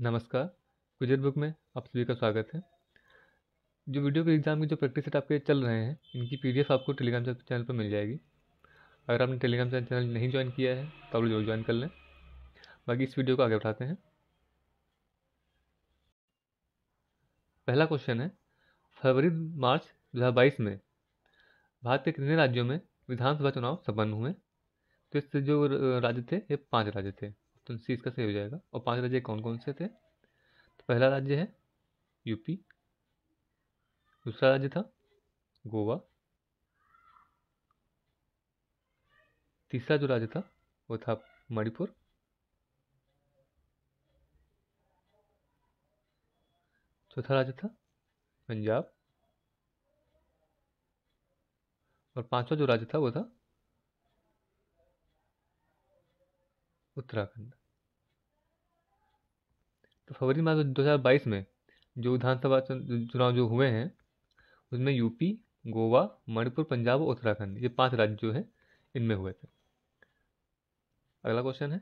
नमस्कार गुजर बुक में आप सभी का स्वागत है जो वीडियो के एग्ज़ाम की जो प्रैक्टिस सेट आपके चल रहे हैं इनकी पीडीएफ आपको टेलीग्राम चैनल पर मिल जाएगी अगर आपने टेलीग्राम चैनल नहीं ज्वाइन किया है तो आप जरूर ज्वाइन कर लें बाकी इस वीडियो को आगे बढ़ाते हैं पहला क्वेश्चन है फरवरी मार्च दो में भारत के कितने राज्यों में विधानसभा चुनाव संपन्न हुए तो इससे जो राज्य थे ये पाँच राज्य थे तो सी इसका सही हो जाएगा और पांच राज्य कौन कौन से थे तो पहला राज्य है यूपी दूसरा राज्य था गोवा तीसरा जो राज्य था वो था मणिपुर चौथा राज्य था पंजाब और पांचवा जो राज्य था वो था उत्तराखंड तो फरवरी माह दो हज़ार बाईस में जो विधानसभा चुनाव जो हुए हैं उसमें यूपी गोवा मणिपुर पंजाब और उत्तराखंड ये पांच राज्य जो हैं इनमें हुए थे अगला क्वेश्चन है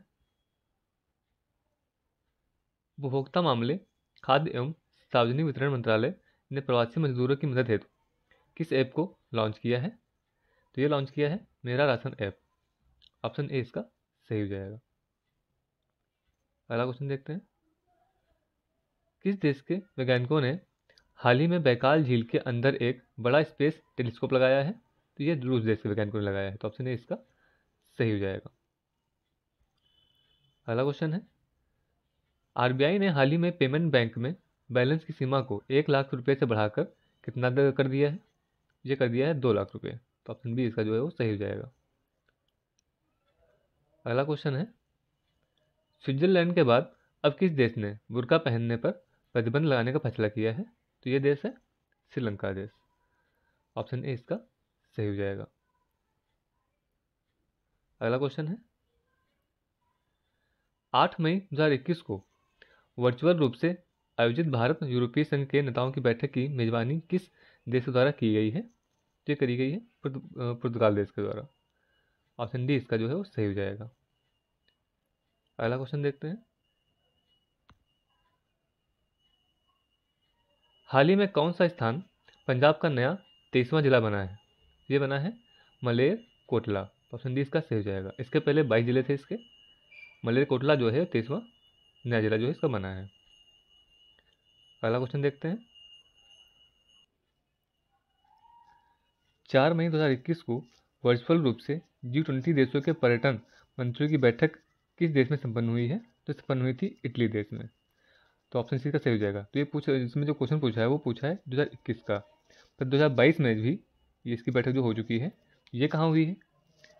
उपभोक्ता मामले खाद्य एवं सार्वजनिक वितरण मंत्रालय ने प्रवासी मजदूरों की मदद हेतु किस ऐप को लॉन्च किया है तो ये लॉन्च किया है मेरा राशन ऐप ऑप्शन ए इसका सही हो जाएगा अगला क्वेश्चन देखते हैं किस देश के वैज्ञानिकों ने हाल ही में बैकाल झील के अंदर एक बड़ा स्पेस टेलीस्कोप लगाया है तो ये रूस देश के वैज्ञानिकों ने लगाया है तो ऑप्शन ए इसका सही हो जाएगा अगला क्वेश्चन है आरबीआई ने हाल ही में पेमेंट बैंक में बैलेंस की सीमा को एक लाख रुपये से बढ़ाकर कितना कर दिया है ये कर दिया है दो लाख रुपये तो ऑप्शन बी इसका जो है वो सही हो जाएगा अगला क्वेश्चन है स्विट्जरलैंड के बाद अब किस देश ने बुरका पहनने पर प्रतिबंध लगाने का फैसला किया है तो ये देश है श्रीलंका देश ऑप्शन ए इसका सही हो जाएगा अगला क्वेश्चन है आठ मई 2021 को वर्चुअल रूप से आयोजित भारत यूरोपीय संघ के नेताओं की बैठक की मेजबानी किस देश द्वारा की गई है तो ये करी गई है पुर्तगाल देश के द्वारा ऑप्शन डी इसका जो है वो सही हो जाएगा अगला क्वेश्चन देखते हैं हाल ही में कौन सा स्थान पंजाब का नया तेईसवां जिला बना है ये बना है मलेर कोटला ऑप्शन तो डी इसका सही हो जाएगा इसके पहले बाईस जिले थे इसके मलेर कोटला जो है तेईसवां नया जिला जो है इसका बना है अगला क्वेश्चन देखते हैं चार मई 2021 को वर्चुअल रूप से जी ट्वेंटी देशों के पर्यटन मंत्रियों की बैठक किस देश में संपन्न हुई है तो संपन्न हुई थी इटली देश में तो ऑप्शन सी का सही हो जाएगा तो ये पूछ इसमें जो क्वेश्चन पूछा है वो पूछा है दो हज़ार इक्कीस का पर तो दो हज़ार बाईस में भी ये इसकी बैठक जो हो चुकी है ये कहाँ हुई है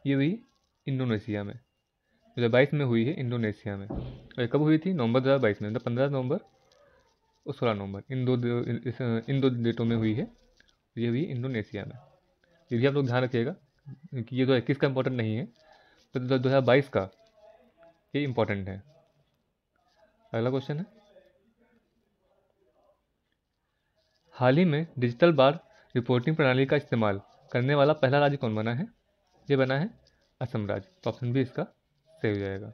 ये हुई इंडोनेशिया में दो हज़ार बाईस में हुई है इंडोनेशिया में और कब हुई थी नवंबर दो हज़ार बाईस में मतलब पंद्रह नवंबर और सोलह नवंबर इन दो इन दो डेटों में हुई है ये हुई इंडोनेशिया में ये भी आप लोग ध्यान रखिएगा कि ये दो इक्कीस का इम्पोर्टेंट नहीं है पर दो हज़ार बाईस का ये इम्पोर्टेंट है अगला क्वेश्चन है हाल ही में डिजिटल बार रिपोर्टिंग प्रणाली का इस्तेमाल करने वाला पहला राज्य कौन बना है ये बना है असम राज्य तो ऑप्शन बी इसका सही हो जाएगा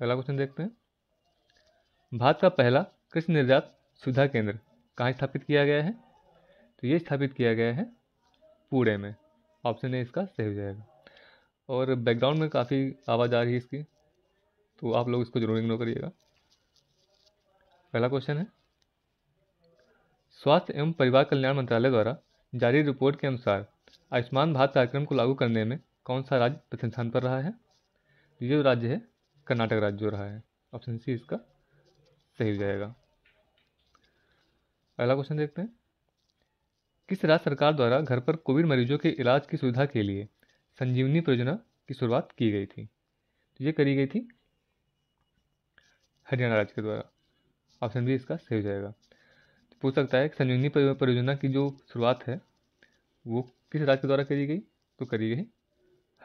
अगला क्वेश्चन देखते हैं भारत का पहला कृषि निर्यात सुविधा केंद्र कहाँ स्थापित किया गया है तो ये स्थापित किया गया है पूरे में ऑप्शन ए इसका सही हो जाएगा और बैकग्राउंड में काफ़ी आवाज़ आ रही है इसकी तो आप लोग इसको जरूर इग्नोर करिएगा पहला क्वेश्चन है स्वास्थ्य एवं परिवार कल्याण मंत्रालय द्वारा जारी रिपोर्ट के अनुसार आयुष्मान भारत कार्यक्रम को लागू करने में कौन सा राज्य प्रथम स्थान पर रहा है ये राज्य है कर्नाटक राज्य जो रहा है ऑप्शन सी इसका सही हो जाएगा अगला क्वेश्चन देखते हैं किस राज्य सरकार द्वारा घर पर कोविड मरीजों के इलाज की सुविधा के लिए संजीवनी परियोजना की शुरुआत की गई थी तो ये करी गई थी हरियाणा राज्य के द्वारा ऑप्शन बी इसका सही हो जाएगा पूछ सकता है कि परियोजना की जो शुरुआत है वो किस राज्य के द्वारा करी गई तो करी गई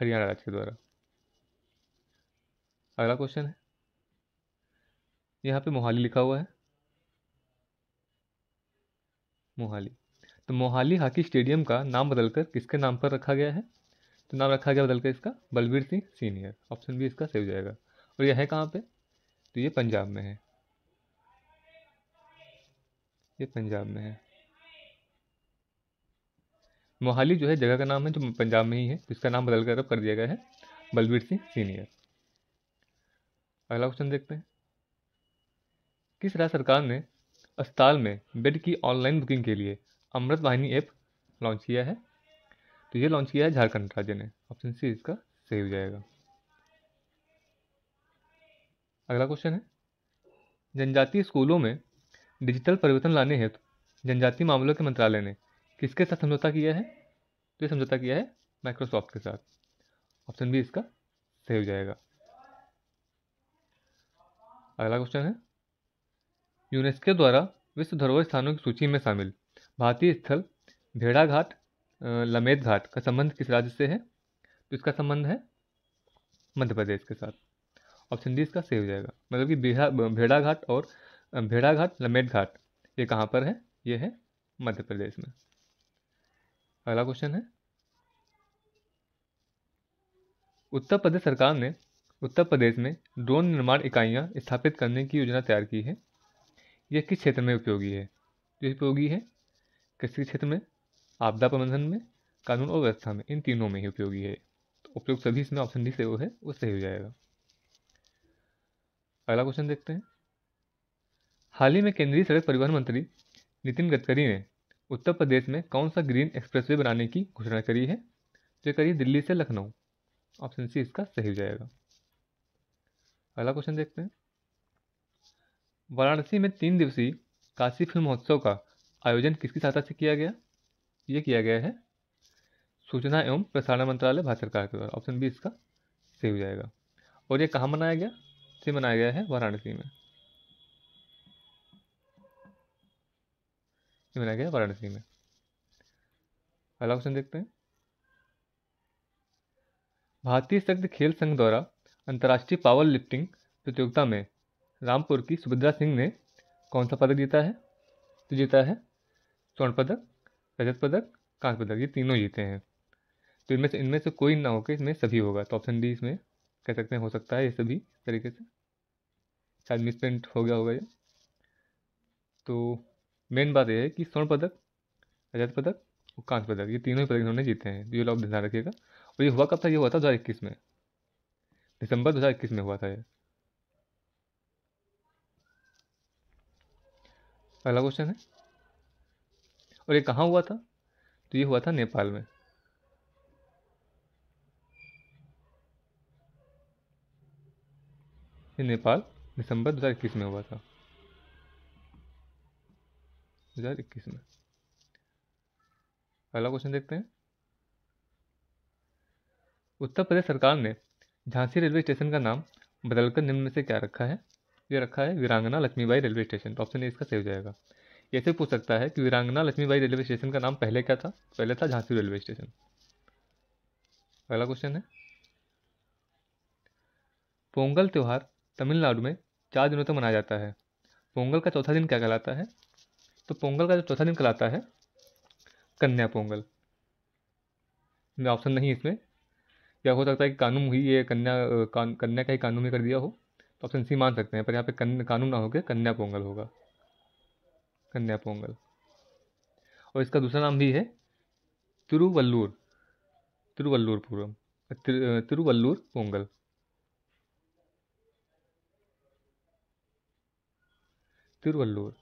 हरियाणा राज्य के द्वारा अगला क्वेश्चन है यहाँ पे मोहाली लिखा हुआ है मोहाली तो मोहाली हॉकी स्टेडियम का नाम बदलकर किसके नाम पर रखा गया है तो नाम रखा गया बदलकर इसका Balbir Singh senior option B इसका सही हो जाएगा और यह है कहाँ पे तो ये पंजाब में है ये पंजाब में है मोहाली जो है जगह का नाम है जो पंजाब में ही है इसका नाम बदल कर अब कर दिया गया है बलबीर सिंह सीनियर अगला क्वेश्चन देखते हैं किस राज्य सरकार ने अस्पताल में बेड की ऑनलाइन बुकिंग के लिए अमृत वाहिनी ऐप लॉन्च किया है तो ये लॉन्च किया है झारखंड राज्य ने ऑप्शन सी इसका सही हो जाएगा अगला क्वेश्चन है जनजातीय स्कूलों में डिजिटल परिवर्तन लाने हेतु जनजातीय मामलों के मंत्रालय ने किसके साथ समझौता किया है तो ये समझौता किया है माइक्रोसॉफ्ट के साथ ऑप्शन बी इसका सही हो जाएगा अगला क्वेश्चन है यूनेस्को द्वारा विश्व धरोहर स्थानों की सूची में शामिल भारतीय स्थल भेड़ाघाट लमेद घाट का संबंध किस राज्य से है तो इसका संबंध है मध्य प्रदेश के साथ ऑप्शन डी इसका सही हो जाएगा मतलब कि भेड़ा भेड़ाघाट और भेड़ाघाट लमेट घाट ये कहाँ पर है ये है मध्य प्रदेश में अगला क्वेश्चन है उत्तर प्रदेश सरकार ने उत्तर प्रदेश में ड्रोन निर्माण इकाइयाँ स्थापित करने की योजना तैयार की है यह किस क्षेत्र में उपयोगी है जो उपयोगी है कृषि क्षेत्र में आपदा प्रबंधन में कानून और व्यवस्था में इन तीनों में ही उपयोगी है तो उपयोग सभी इसमें ऑप्शन डी से वो है वो सही हो जाएगा अगला क्वेश्चन देखते हैं हाल ही में केंद्रीय सड़क परिवहन मंत्री नितिन गडकरी ने उत्तर प्रदेश में कौन सा ग्रीन एक्सप्रेसवे बनाने की घोषणा करी है जो करिए दिल्ली से लखनऊ ऑप्शन सी इसका सही हो जाएगा अगला क्वेश्चन देखते हैं वाराणसी में तीन दिवसीय काशी फिल्म महोत्सव का आयोजन किसकी सहायता से किया गया ये किया गया है सूचना एवं प्रसारण मंत्रालय भारत सरकार के द्वारा ऑप्शन बी इसका सही हो जाएगा और ये कहाँ मनाया गया से मनाया गया है वाराणसी में ये मैंने गया वाराणसी में अगला क्वेश्चन देखते हैं भारतीय शक्त खेल संघ द्वारा अंतर्राष्ट्रीय पावर लिफ्टिंग प्रतियोगिता में रामपुर की सुभद्रा सिंह ने कौन सा पदक जीता है तो जीता है स्वर्ण पदक रजत पदक कांस्य पदक ये तीनों जीते हैं तो इनमें से इनमें से कोई ना के इसमें सभी होगा तो ऑप्शन डी इसमें कह सकते हैं हो सकता है ये सभी तरीके से शायद मिसप्रिंट हो गया होगा ये तो मेन बात यह है कि स्वर्ण पदक रजत पदक और कांस्य पदक ये तीनों ही पदक इन्होंने जीते हैं ये लोग ध्यान रखिएगा और ये हुआ कब था ये हुआ था दो में दिसंबर दो में हुआ था ये अगला क्वेश्चन है और ये कहाँ हुआ था तो ये हुआ था नेपाल में ये नेपाल दिसंबर दो में हुआ था हजार इक्कीस में अगला क्वेश्चन देखते हैं उत्तर प्रदेश सरकार ने झांसी रेलवे स्टेशन का नाम बदलकर निम्न में से क्या रखा है ये रखा है वीरांगना लक्ष्मीबाई रेलवे स्टेशन तो ऑप्शन ए इसका सही हो जाएगा ये से पूछ सकता है कि वीरांगना लक्ष्मीबाई रेलवे स्टेशन का नाम पहले क्या था पहले था झांसी रेलवे स्टेशन अगला क्वेश्चन है पोंगल त्यौहार तमिलनाडु में चार दिनों तक तो मनाया जाता है पोंगल का चौथा दिन क्या कहलाता है तो पोंगल का जो चौथा दिन कहलाता है कन्या पोंगल में ऑप्शन नहीं इसमें या हो सकता है कि कानून ही ये कन्या कान, कन्या का ही कानून में कर दिया हो तो ऑप्शन सी मान सकते हैं पर यहाँ पे कन, कानून ना होकर कन्या पोंगल होगा कन्या पोंगल और इसका दूसरा नाम भी है तिरुवल्लूर तिरुवल्लूर पूर्व तिरुवल्लूर पोंगल तिरुवल्लूर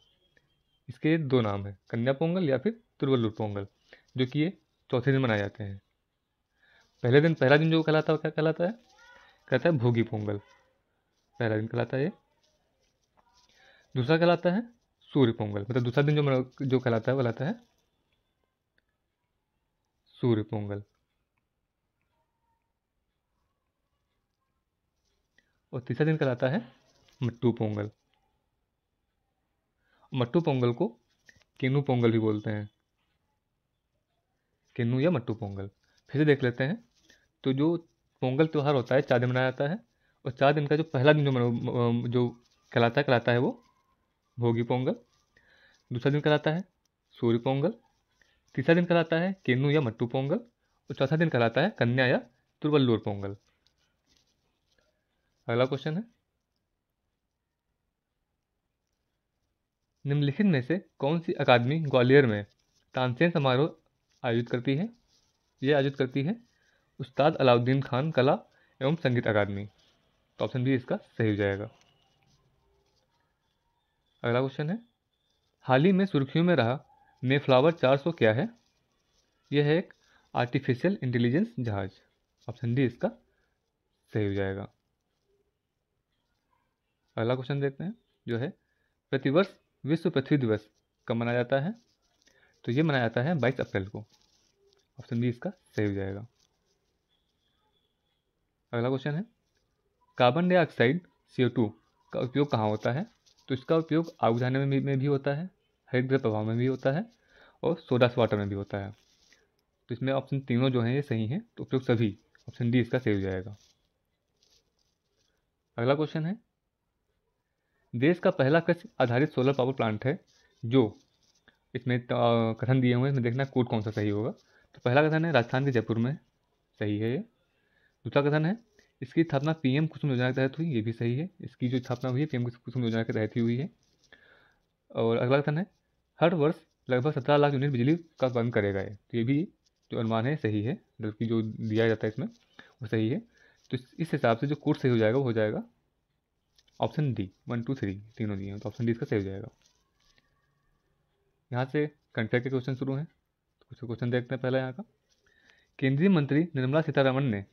इसके दो नाम हैं कन्या पोंगल या फिर तुरवल्लूर पोंगल जो कि ये चौथे दिन मनाए जाते हैं पहले दिन पहला दिन जो कहलाता है क्या कहलाता है कहता है भोगी पोंगल पहला दिन कहलाता है ये दूसरा कहलाता है सूर्य पोंगल मतलब दूसरा दिन जो जो कहलाता है कहलाता है सूर्य पोंगल और तीसरा दिन कहलाता है मट्टू पोंगल मट्टू पोंगल को किन्नू पोंगल भी बोलते हैं किन्नू या मट्टू पोंगल फिर से देख लेते हैं तो जो पोंगल त्यौहार होता है चार दिन मनाया जाता है और चार दिन का जो पहला दिन जो जो कहलाता है कहलाता है वो भोगी पोंगल दूसरा दिन कहलाता है सूर्य पोंगल तीसरा दिन कहलाता है केनू या मट्टू पोंगल और चौथा दिन कहलाता है कन्या या तुरवल्लूर पोंगल अगला क्वेश्चन है निम्नलिखित में से कौन सी अकादमी ग्वालियर में तानसेन समारोह आयोजित करती है यह आयोजित करती है उस्ताद अलाउद्दीन खान कला एवं संगीत अकादमी तो ऑप्शन बी इसका सही हो जाएगा अगला क्वेश्चन है हाल ही में सुर्खियों में रहा मे मेफ्लावर 400 क्या है यह है एक आर्टिफिशियल इंटेलिजेंस जहाज ऑप्शन डी इसका सही हो जाएगा अगला क्वेश्चन देखते हैं जो है प्रतिवर्ष विश्व पृथ्वी दिवस कब मनाया जाता है तो ये मनाया जाता है बाईस अप्रैल को ऑप्शन बी इसका सही हो जाएगा अगला क्वेश्चन है कार्बन डाइऑक्साइड सी का उपयोग कहाँ होता है तो इसका उपयोग आग बुझाने में, में भी होता है हरित गृह प्रभाव में भी होता है और सोडास वाटर में भी होता है तो इसमें ऑप्शन तीनों जो हैं ये सही हैं तो उपयोग सभी ऑप्शन डी इसका सही हो जाएगा अगला क्वेश्चन है देश का पहला कृषि आधारित सोलर पावर प्लांट है जो इसमें कथन दिए हुए हैं इसमें देखना कोड कौन सा सही होगा तो पहला कथन है राजस्थान के जयपुर में सही है ये दूसरा कथन है इसकी स्थापना पीएम कुसुम योजना के तहत हुई ये भी सही है इसकी जो स्थापना हुई है पीएम कुसुम योजना के तहत ही हुई है और अगला कथन है हर वर्ष लगभग सत्रह लाख यूनिट बिजली का बंद करेगा ये तो ये भी जो अनुमान है सही है जबकि जो दिया जाता है इसमें वो सही है तो इस हिसाब से जो कोर्स सही हो जाएगा वो हो जाएगा option D one two three तीनों दिए हैं तो ऑप्शन डी इसका सही हो जाएगा यहाँ से कंट्रैक्ट के क्वेश्चन शुरू हैं तो कुछ क्वेश्चन देखते हैं पहला यहाँ का केंद्रीय मंत्री निर्मला सीतारमण ने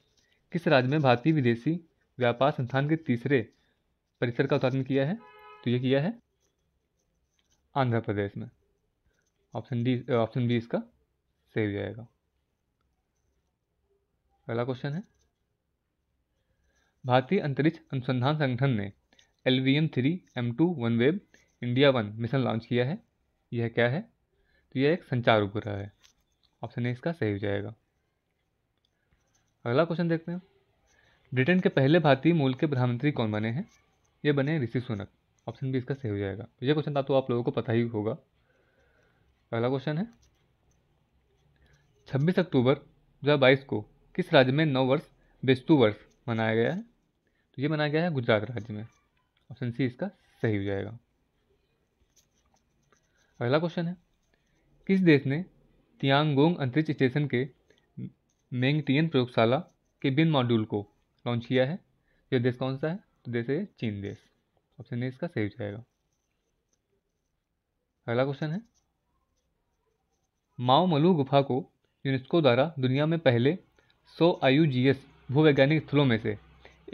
किस राज्य में भारतीय विदेशी व्यापार संस्थान के तीसरे परिसर का उद्घाटन किया है तो ये किया है आंध्र प्रदेश में ऑप्शन डी ऑप्शन बी इसका सही हो जाएगा पहला क्वेश्चन है भारतीय अंतरिक्ष अनुसंधान संगठन ने L V M three M two one web India one mission launch किया है यह क्या है तो यह एक संचार उपग्रह है ऑप्शन ए इसका सही हो जाएगा अगला क्वेश्चन देखते हैं ब्रिटेन के पहले भारतीय मूल के प्रधानमंत्री कौन बने हैं ये बने ऋषि सुनक ऑप्शन बी इसका सही हो जाएगा यह क्वेश्चन तो आप लोगों को पता ही होगा अगला क्वेश्चन है 26 अक्टूबर 2022 को किस राज्य में नौ वर्ष बेस्तु वर्ष मनाया गया है तो ये मनाया गया है गुजरात राज्य में ऑप्शन सी इसका सही हो जाएगा अगला क्वेश्चन है किस देश ने तियांगोंग अंतरिक्ष स्टेशन के मेंगटियन प्रयोगशाला के बिन मॉड्यूल को लॉन्च किया है यह देश कौन सा है तो देश है चीन देश ऑप्शन ए इसका सही हो जाएगा अगला क्वेश्चन है माओ मलू गुफा को यूनेस्को द्वारा दुनिया में पहले सौ आयु जी एस भूवैज्ञानिक स्थलों में से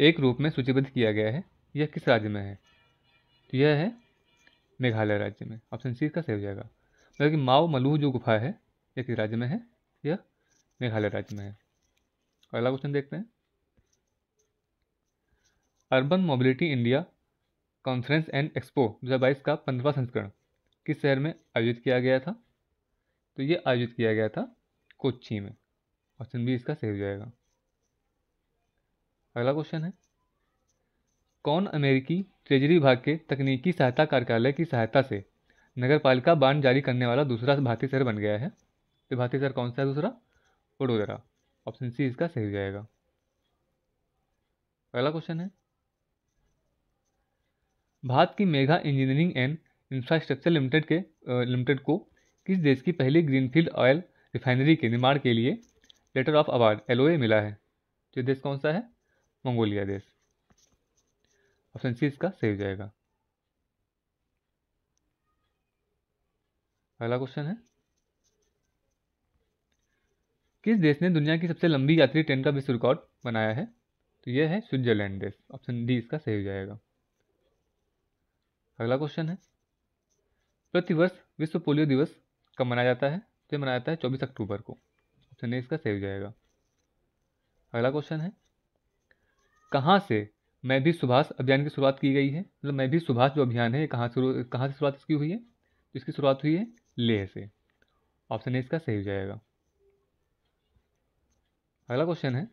एक रूप में सूचीबद्ध किया गया है यह किस राज्य में है तो यह है मेघालय राज्य में ऑप्शन सी का सही हो जाएगा मतलब कि माओ मलूह जो गुफा है यह किस राज्य में है यह मेघालय राज्य में है अगला क्वेश्चन देखते हैं urban mobility India conference and expo 2022 का पंद्रवा संस्करण किस शहर में आयोजित किया गया था तो ये आयोजित किया गया था कोच्ची में ऑप्शन बी इसका सही हो जाएगा अगला क्वेश्चन है कौन अमेरिकी ट्रेजरी विभाग के तकनीकी सहायता कार्यालय की सहायता से नगर पालिका बांड जारी करने वाला दूसरा भारतीय शहर बन गया है तो भारतीय शहर कौन सा है दूसरा वडोदरा ऑप्शन सी इसका सही हो जाएगा अगला क्वेश्चन है भारत की Megha engineering and infrastructure limited के लिमिटेड को किस देश की पहली ग्रीनफील्ड ऑयल रिफाइनरी के निर्माण के लिए लेटर ऑफ अवार्ड एलओए मिला है तो देश कौन सा है मंगोलिया देश ऑप्शन सी इसका सही हो जाएगा अगला क्वेश्चन है किस देश ने दुनिया की सबसे लंबी यात्री ट्रेन का विश्व रिकॉर्ड बनाया है तो यह है स्विट्जरलैंड देश ऑप्शन डी इसका सही हो जाएगा अगला क्वेश्चन है प्रतिवर्ष विश्व पोलियो दिवस कब मनाया जाता है तो मनाया जाता है चौबीस अक्टूबर को ऑप्शन ए इसका सही हो जाएगा अगला क्वेश्चन है कहाँ से मैं भी सुभाष अभियान की शुरुआत की गई है मतलब मैं भी सुभाष जो अभियान है कहाँ शुरू कहाँ से शुरुआत इसकी हुई है इसकी शुरुआत हुई है लेह से ऑप्शन ए इसका सही हो जाएगा अगला क्वेश्चन है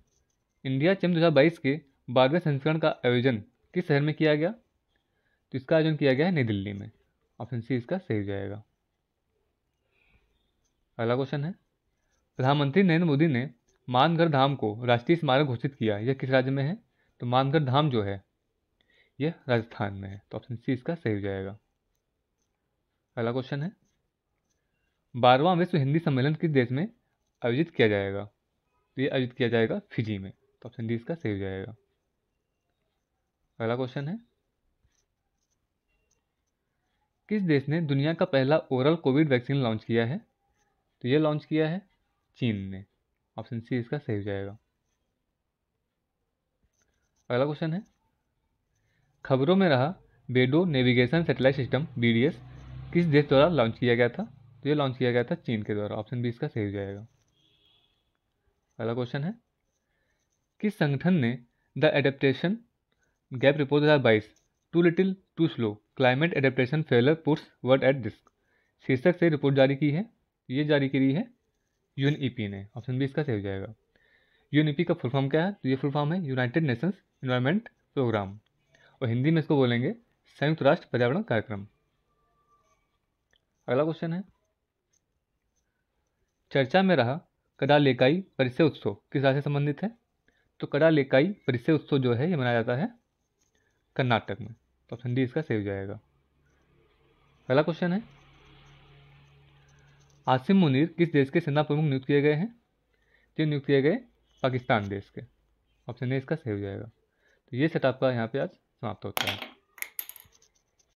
इंडिया चैम्प दो के बारहवें संस्करण का आयोजन किस शहर में किया गया तो इसका आयोजन किया गया है नई दिल्ली में ऑप्शन सी इसका सही हो जाएगा अगला क्वेश्चन है प्रधानमंत्री नरेंद्र मोदी ने मानगढ़ धाम को राष्ट्रीय स्मारक घोषित किया यह किस राज्य में है तो मानगढ़ धाम जो है यह राजस्थान में है तो ऑप्शन सी इसका सही हो जाएगा अगला क्वेश्चन है बारहवां विश्व हिंदी सम्मेलन किस देश में आयोजित किया जाएगा तो ये आयोजित किया जाएगा फिजी में तो ऑप्शन डी इसका सही हो जाएगा अगला क्वेश्चन है किस देश ने दुनिया का पहला ओरल कोविड वैक्सीन लॉन्च किया है तो ये लॉन्च किया है चीन ने ऑप्शन सी इसका सही हो जाएगा अगला क्वेश्चन है खबरों में रहा बेडो नेविगेशन सेटेलाइट सिस्टम बी किस देश द्वारा लॉन्च किया गया था तो ये लॉन्च किया गया था चीन के द्वारा ऑप्शन बी इसका सही हो जाएगा अगला क्वेश्चन है किस संगठन ने द एडेप्टेशन गैप रिपोर्ट दो हज़ार बाईस too little too slow climate adaptation failure puts world at risk शीर्षक से रिपोर्ट जारी की है ये जारी करी है यूएनईपी ने ऑप्शन बी इसका सही हो जाएगा यूएनईपी का फुल फॉर्म क्या है तो ये फुल फॉर्म है यूनाइटेड नेशंस इन्वायरमेंट प्रोग्राम और हिंदी में इसको बोलेंगे संयुक्त राष्ट्र पर्यावरण कार्यक्रम अगला क्वेश्चन है चर्चा में रहा कड़ा लेकाई परिसय उत्सव किस राज्य से संबंधित है तो कड़ा लेकाई परिसय उत्सव जो है ये मनाया जाता है कर्नाटक में तो ऑप्शन डी इसका सही हो जाएगा अगला क्वेश्चन है आसिम मुनीर किस देश के सेना प्रमुख नियुक्त किए गए हैं जो नियुक्त किए गए पाकिस्तान देश के ऑप्शन ए इसका सही हो जाएगा ये सेटअप का यहाँ पे आज समाप्त होता है